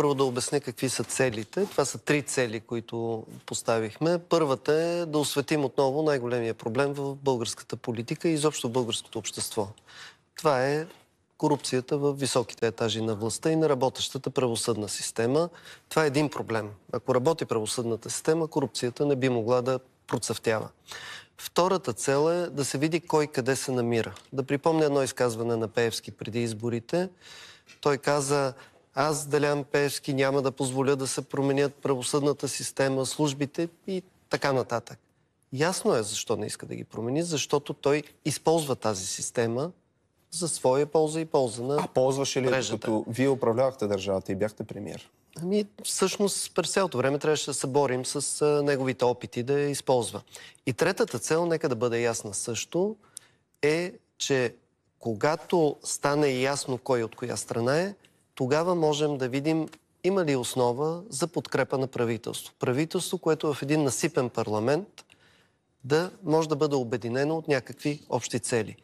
Първо да обясня какви са целите. Това са три цели, които поставихме. Първата е да осветим отново най-големия проблем в българската политика и изобщо в българското общество. Това е корупцията в високите етажи на властта и на работещата правосъдна система. Това е един проблем. Ако работи правосъдната система, корупцията не би могла да процъфтява. Втората цел е да се види кой къде се намира. Да припомня едно изказване на Пеевски преди изборите. Той каза, аз, Делян Пешки няма да позволя да се променят правосъдната система, службите и така нататък. Ясно е защо не иска да ги промени, защото той използва тази система за своя полза и полза на А ползваше ли, мрежата. като вие управлявахте държавата и бяхте премьер? Ами, всъщност през цялото време трябваше да се борим с а, неговите опити да я използва. И третата цел, нека да бъде ясна също, е, че когато стане ясно кой от коя страна е, тогава можем да видим има ли основа за подкрепа на правителство. Правителство, което е в един насипен парламент да може да бъде обединено от някакви общи цели.